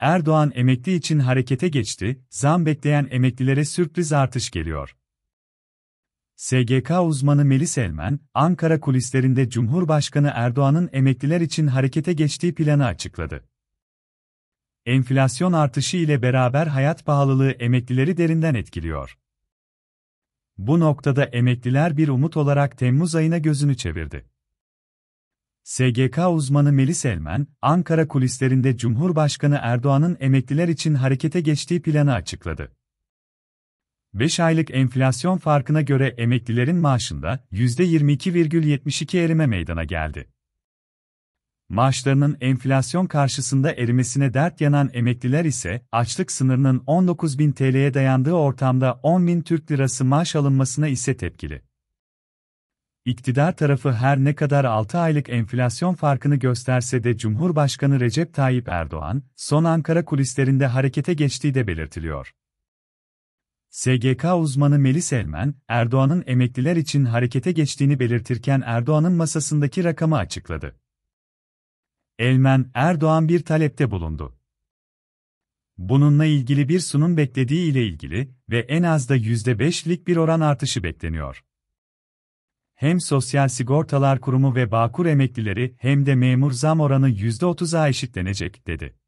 Erdoğan emekli için harekete geçti, zam bekleyen emeklilere sürpriz artış geliyor. SGK uzmanı Melis Elmen, Ankara kulislerinde Cumhurbaşkanı Erdoğan'ın emekliler için harekete geçtiği planı açıkladı. Enflasyon artışı ile beraber hayat pahalılığı emeklileri derinden etkiliyor. Bu noktada emekliler bir umut olarak Temmuz ayına gözünü çevirdi. SGK uzmanı Melis Elmen, Ankara kulislerinde Cumhurbaşkanı Erdoğan'ın emekliler için harekete geçtiği planı açıkladı. 5 aylık enflasyon farkına göre emeklilerin maaşında %22,72 erime meydana geldi. Maaşlarının enflasyon karşısında erimesine dert yanan emekliler ise açlık sınırının 19.000 TL'ye dayandığı ortamda 10.000 Türk Lirası maaş alınmasına ise tepkili. İktidar tarafı her ne kadar 6 aylık enflasyon farkını gösterse de Cumhurbaşkanı Recep Tayyip Erdoğan, son Ankara kulislerinde harekete geçtiği de belirtiliyor. SGK uzmanı Melis Elmen, Erdoğan'ın emekliler için harekete geçtiğini belirtirken Erdoğan'ın masasındaki rakamı açıkladı. Elmen, Erdoğan bir talepte bulundu. Bununla ilgili bir sunum beklediği ile ilgili ve en az da %5'lik bir oran artışı bekleniyor hem Sosyal Sigortalar Kurumu ve Bağkur emeklileri hem de memur zam oranı %30'a eşitlenecek, dedi.